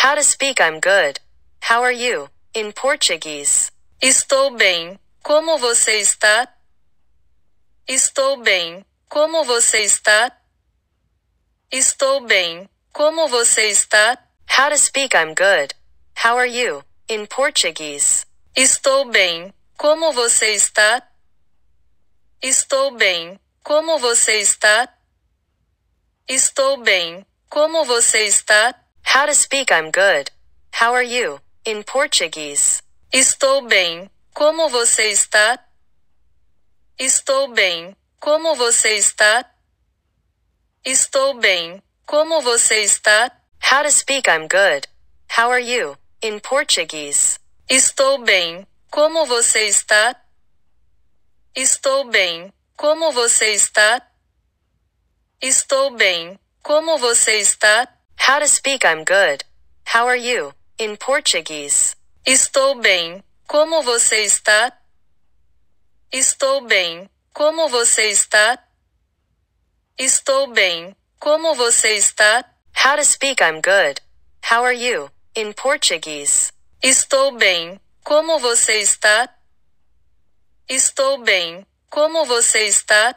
How to speak I'm good. How are you? In Portuguese. Estou bem. Como você está? Estou bem. Como você está? Estou bem. Como você está? How to speak I'm good. How are you? In Portuguese. Estou bem. Como você está? Estou bem. Como você está? Estou bem. Como você está? How to speak I'm good. How are you? In Portuguese. Estou bem. Como você está? Estou bem. Como você está? Estou bem. Como você está? How to speak I'm good. How are you? In Portuguese. Estou bem. Como você está? Estou bem. Como você está? Estou bem. Como você está? How to speak I'm good. How are you? In Portuguese. Estou bem. Como você está? Estou bem. Como você está? Estou bem. Como você está? How to speak I'm good. How are you? In Portuguese. Estou bem. Como você está? Estou bem. Como você está?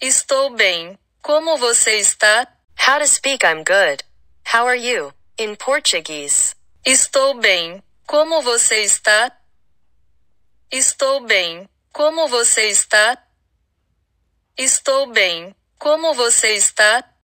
Estou bem. Como você está? How to speak I'm good. How are you? In Portuguese. Estou bem. Como você está? Estou bem. Como você está? Estou bem. Como você está?